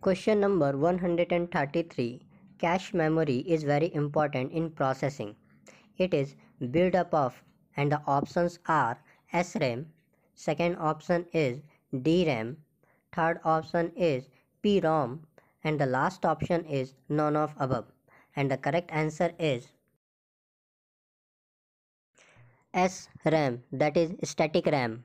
Question number 133 Cache memory is very important in processing. It is build up of and the options are SRAM, second option is DRAM, third option is PROM and the last option is none of above and the correct answer is SRAM that is static RAM.